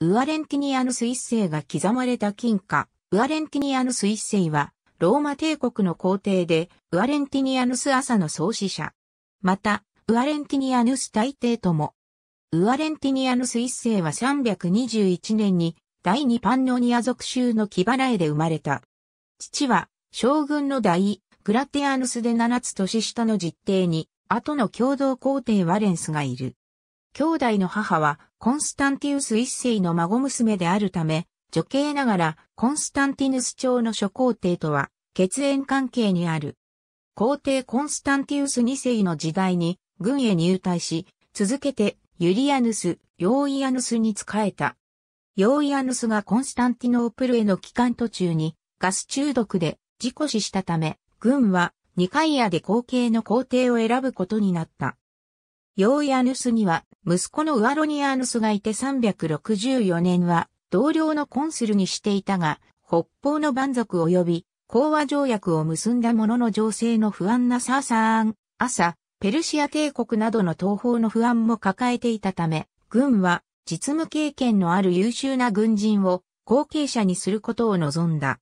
ウアレンティニアヌス一世が刻まれた金貨、ウアレンティニアヌス一世は、ローマ帝国の皇帝で、ウアレンティニアヌス朝の創始者。また、ウアレンティニアヌス大帝とも。ウアレンティニアヌス一世は321年に、第二パンノニア族州のキバラエで生まれた。父は、将軍の大、グラティアヌスで7つ年下の実弟に、後の共同皇帝ワレンスがいる。兄弟の母は、コンスタンティウス一世の孫娘であるため、女系ながらコンスタンティヌス朝の諸皇帝とは血縁関係にある。皇帝コンスタンティウス二世の時代に軍へ入隊し、続けてユリアヌス、ヨーイアヌスに仕えた。ヨーイアヌスがコンスタンティノープルへの帰還途中にガス中毒で事故死したため、軍は二階屋で後継の皇帝を選ぶことになった。ヨーヤヌスには、息子のウアロニアヌスがいて364年は、同僚のコンスルにしていたが、北方の蛮族及び、講和条約を結んだ者のの情勢の不安なサーサーン、朝、ペルシア帝国などの東方の不安も抱えていたため、軍は実務経験のある優秀な軍人を後継者にすることを望んだ。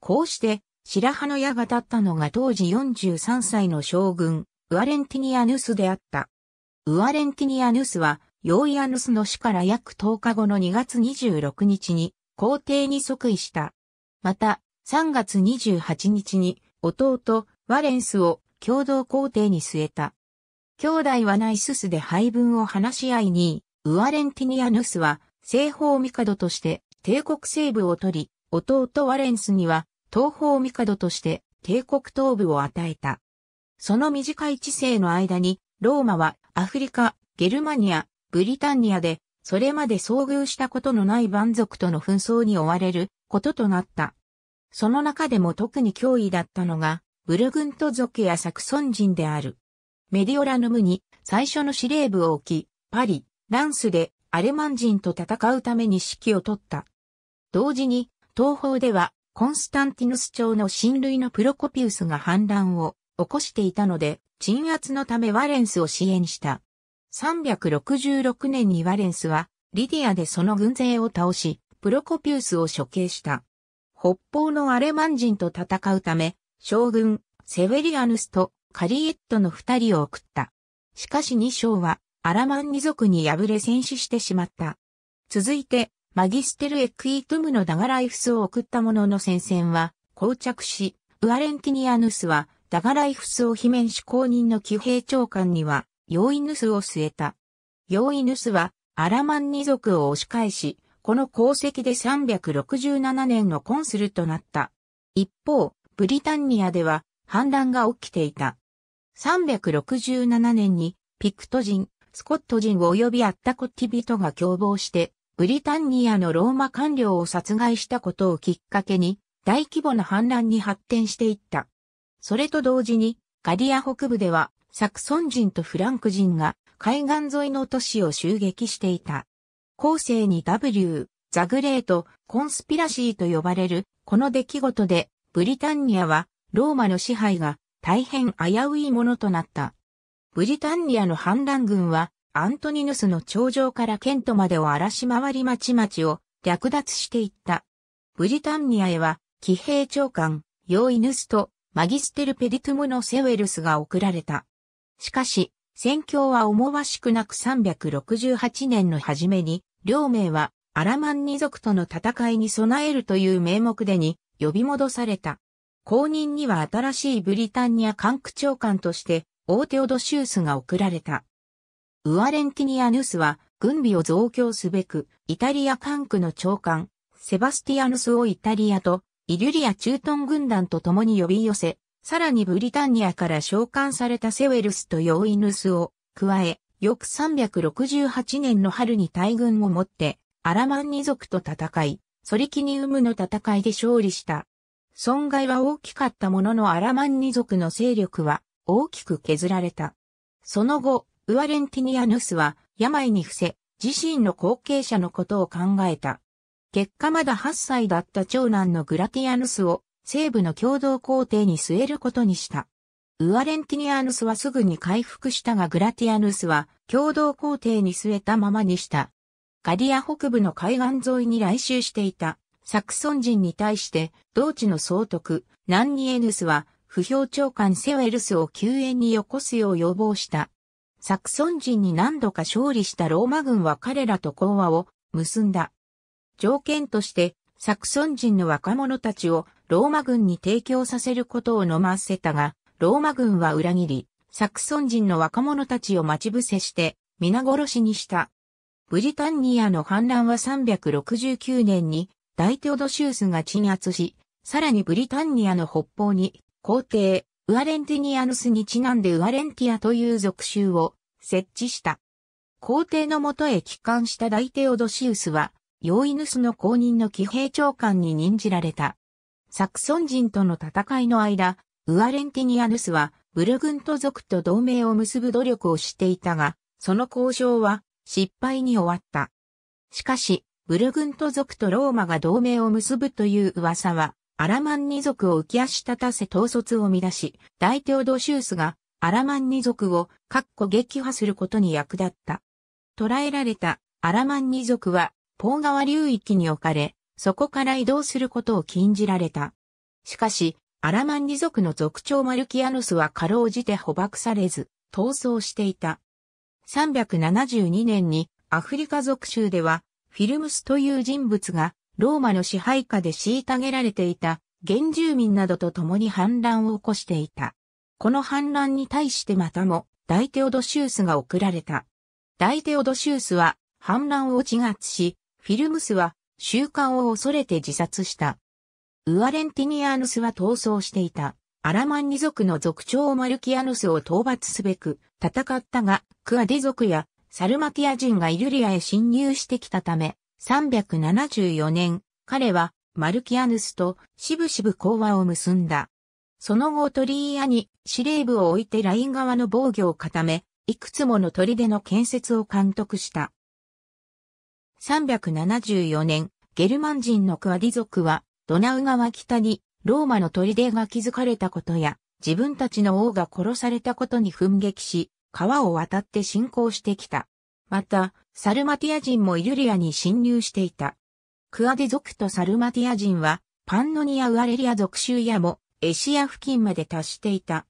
こうして、白羽の矢が立ったのが当時43歳の将軍、ウアレンティニアヌスであった。ウアレンティニアヌスは、ヨーイアヌスの死から約10日後の2月26日に皇帝に即位した。また、3月28日に弟、ワレンスを共同皇帝に据えた。兄弟はナイススで配分を話し合いに、ウアレンティニアヌスは西方帝として帝国西部を取り、弟ワレンスには東方帝として帝国東部を与えた。その短い知性の間に、ローマはアフリカ、ゲルマニア、ブリタンニアで、それまで遭遇したことのない蛮族との紛争に追われることとなった。その中でも特に脅威だったのが、ブルグント族やサクソン人である。メディオラヌムに最初の司令部を置き、パリ、ランスでアレマン人と戦うために指揮を取った。同時に、東方ではコンスタンティヌス朝の親類のプロコピウスが反乱を起こしていたので、鎮圧のためワレンスを支援した。366年にワレンスは、リディアでその軍勢を倒し、プロコピウスを処刑した。北方のアレマン人と戦うため、将軍、セベリアヌスとカリエットの二人を送った。しかし二将は、アラマン二族に敗れ戦死してしまった。続いて、マギステル・エクイトゥムのダガライフスを送ったものの戦線は、膠着し、ウアレンティニアヌスはダガライフスを罷免主公人の騎兵長官には、ヨイヌスを据えた。ヨイヌスは、アラマン二族を押し返し、この功績で367年のコンスルとなった。一方、ブリタンニアでは反乱が起きていた。367年にピクト人、スコット人及びアッタコティ人が共謀して、ブリタンニアのローマ官僚を殺害したことをきっかけに、大規模な反乱に発展していった。それと同時に、ガリア北部では、サクソン人とフランク人が海岸沿いの都市を襲撃していた。後世に W、ザグレート、コンスピラシーと呼ばれる、この出来事で、ブリタンニアは、ローマの支配が大変危ういものとなった。ブリタンニアの反乱軍は、アントニヌスの頂上からケントまでを荒らし回り町々を略奪していった。ブリタンニアへは、騎兵長官、ヨーイヌスとマギステル・ペディトゥムのセウェルスが贈られた。しかし、戦況は思わしくなく368年の初めに、両名はアラマンニ族との戦いに備えるという名目でに呼び戻された。後任には新しいブリタンニア管区長官として、オーテオドシウスが贈られた。ウアレンティニアヌスは軍備を増強すべく、イタリア管区の長官、セバスティアヌスをイタリアとイリュリア駐屯軍団と共に呼び寄せ、さらにブリタンニアから召喚されたセウェルスとヨーイヌスを加え、翌368年の春に大軍を持って、アラマンニ族と戦い、ソリキニウムの戦いで勝利した。損害は大きかったもののアラマンニ族の勢力は大きく削られた。その後、ウアレンティニアヌスは病に伏せ、自身の後継者のことを考えた。結果まだ8歳だった長男のグラティアヌスを西部の共同皇帝に据えることにした。ウアレンティニアヌスはすぐに回復したがグラティアヌスは共同皇帝に据えたままにした。ガリア北部の海岸沿いに来襲していたサクソン人に対して同地の総督ナンニエヌスは不評長官セウェルスを救援によこすよう要望した。サクソン人に何度か勝利したローマ軍は彼らと講和を結んだ。条件として、サクソン人の若者たちをローマ軍に提供させることを飲ませたが、ローマ軍は裏切り、サクソン人の若者たちを待ち伏せして、皆殺しにした。ブリタンニアの反乱は369年に大テオドシウスが鎮圧し、さらにブリタンニアの北方に皇帝ウアレンティニアヌスにちなんでウアレンティアという属州を設置した。皇帝のもとへ帰還した大テオドシウスはヨイヌスの公認の騎兵長官に任じられた。サクソン人との戦いの間、ウアレンティニアヌスはブルグント族と同盟を結ぶ努力をしていたが、その交渉は失敗に終わった。しかし、ブルグント族とローマが同盟を結ぶという噂は、アラマンニ族を浮き足立たせ統率を乱し、大テオドシースがアラマンニ族を、かっこ撃破することに役立った。捕らえられたアラマンニ族はポー川流域に置かれ、そこから移動することを禁じられた。しかし、アラマンリ族の族長マルキアヌスはかろうじて捕獲されず、逃走していた。372年にアフリカ族州では、フィルムスという人物が、ローマの支配下で虐げられていた、原住民などと共に反乱を起こしていた。この反乱に対してまたも、大テオドシウスが送られた。大テオドシウスは、反乱を自圧し、フィルムスは習慣を恐れて自殺した。ウアレンティニアヌスは逃走していた。アラマンニ族の族長マルキアヌスを討伐すべく戦ったが、クアデ族やサルマティア人がイルリアへ侵入してきたため、374年、彼はマルキアヌスとしぶしぶ講和を結んだ。その後トリーヤに司令部を置いてライン側の防御を固め、いくつもの砦の建設を監督した。374年、ゲルマン人のクアディ族は、ドナウ川北に、ローマの砦が築かれたことや、自分たちの王が殺されたことに奮撃し、川を渡って侵攻してきた。また、サルマティア人もイルリアに侵入していた。クアディ族とサルマティア人は、パンノニア・ウアレリア属州やも、エシア付近まで達していた。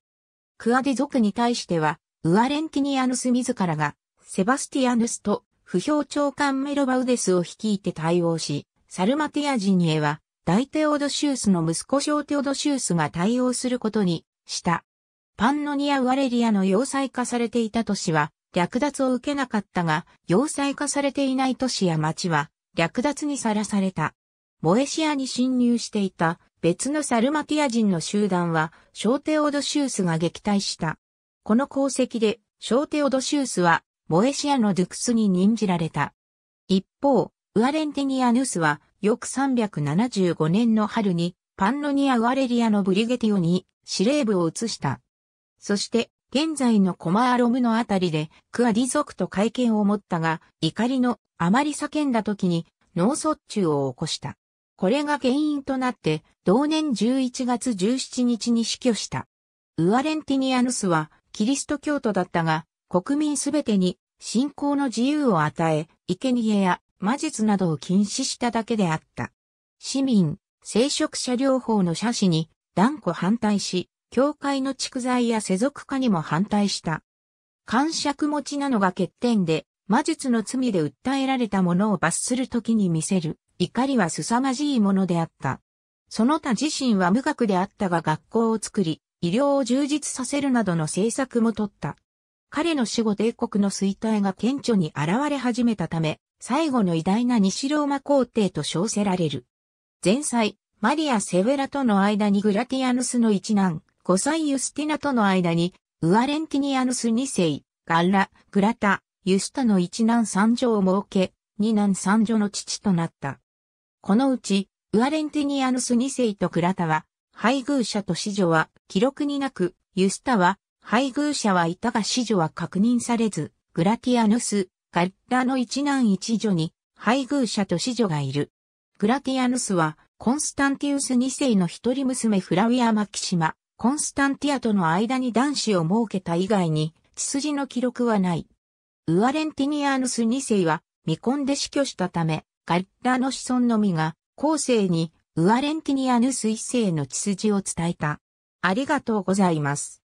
クアディ族に対しては、ウアレンティニアヌス自らが、セバスティアヌスと不評長官メロバウデスを率いて対応し、サルマティア人へは、大テオドシュースの息子小テオドシュースが対応することにした。パンノニア・ワレリアの要塞化されていた都市は、略奪を受けなかったが、要塞化されていない都市や町は、略奪にさらされた。モエシアに侵入していた別のサルマティア人の集団は、小テオドシュースが撃退した。この功績で、小テオドシュースはモエシアのドゥクスに任じられた。一方、ウアレンティニアヌスは、翌375年の春に、パンノニア・ウアレリアのブリゲティオに司令部を移した。そして、現在のコマアロムのあたりで、クアディ族と会見を持ったが、怒りのあまり叫んだ時に、脳卒中を起こした。これが原因となって、同年11月17日に死去した。ウアレンティニアヌスは、キリスト教徒だったが、国民すべてに信仰の自由を与え、生贄や魔術などを禁止しただけであった。市民、聖職者療法の写真に断固反対し、教会の蓄財や世俗化にも反対した。感触持ちなのが欠点で、魔術の罪で訴えられたものを罰するときに見せる怒りは凄まじいものであった。その他自身は無学であったが学校を作り、医療を充実させるなどの政策も取った。彼の死後帝国の衰退が顕著に現れ始めたため、最後の偉大な西ローマ皇帝と称せられる。前妻、マリア・セヴェラとの間にグラティアヌスの一男、五歳ユスティナとの間に、ウアレンティニアヌス二世、ガッラ、グラタ、ユスタの一男三女を設け、二男三女の父となった。このうち、ウアレンティニアヌス二世とグラタは、配偶者と子女は記録になく、ユスタは配偶者はいたが子女は確認されず、グラティアヌス、ガッラの一男一女に配偶者と子女がいる。グラティアヌスは、コンスタンティウス2世の一人娘フラウィア・マキシマ、コンスタンティアとの間に男子を設けた以外に、血筋の記録はない。ウアレンティニアヌス2世は、未婚で死去したため、ガッラの子孫のみが、後世に、ウアレンティニアヌス1世の血筋を伝えた。ありがとうございます。